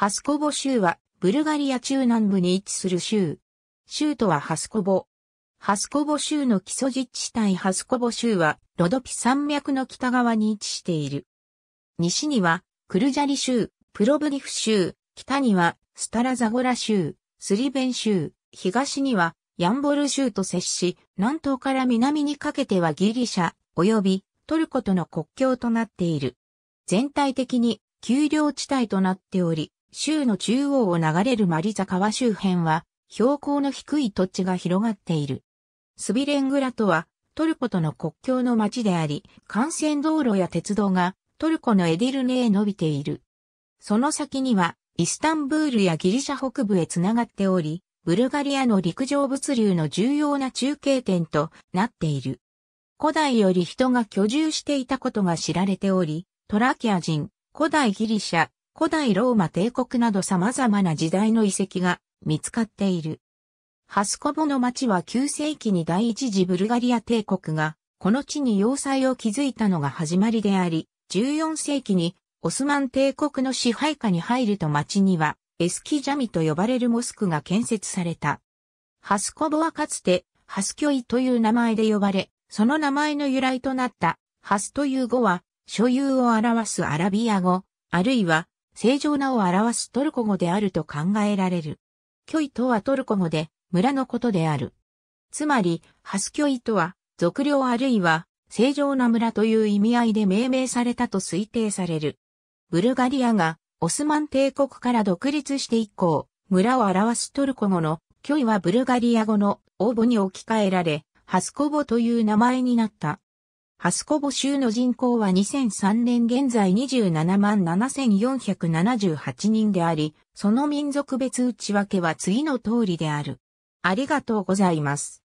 ハスコボ州は、ブルガリア中南部に位置する州。州都はハスコボ。ハスコボ州の基礎自治体ハスコボ州は、ロドピ山脈の北側に位置している。西には、クルジャリ州、プロブリフ州、北には、スタラザゴラ州、スリベン州、東には、ヤンボル州と接し、南東から南にかけてはギリシャ、及びトルコとの国境となっている。全体的に丘陵地帯となっており、州の中央を流れるマリザ川周辺は、標高の低い土地が広がっている。スビレングラとは、トルコとの国境の町であり、幹線道路や鉄道がトルコのエディルネへ伸びている。その先には、イスタンブールやギリシャ北部へ繋がっており、ブルガリアの陸上物流の重要な中継点となっている。古代より人が居住していたことが知られており、トラキア人、古代ギリシャ、古代ローマ帝国など様々な時代の遺跡が見つかっている。ハスコボの町は9世紀に第一次ブルガリア帝国が、この地に要塞を築いたのが始まりであり、14世紀にオスマン帝国の支配下に入ると町には、エスキジャミと呼ばれるモスクが建設された。ハスコボはかつて、ハスキョイという名前で呼ばれ、その名前の由来となった、ハスという語は、所有を表すアラビア語、あるいは、正常なを表すトルコ語であると考えられる。キョイとはトルコ語で村のことである。つまり、ハスキョイとは、俗領あるいは、正常な村という意味合いで命名されたと推定される。ブルガリアが、オスマン帝国から独立して以降、村を表すトルコ語の、キョイはブルガリア語の応募に置き換えられ、ハスコボという名前になった。ハスコボ州の人口は2003年現在27万7478人であり、その民族別内訳は次の通りである。ありがとうございます。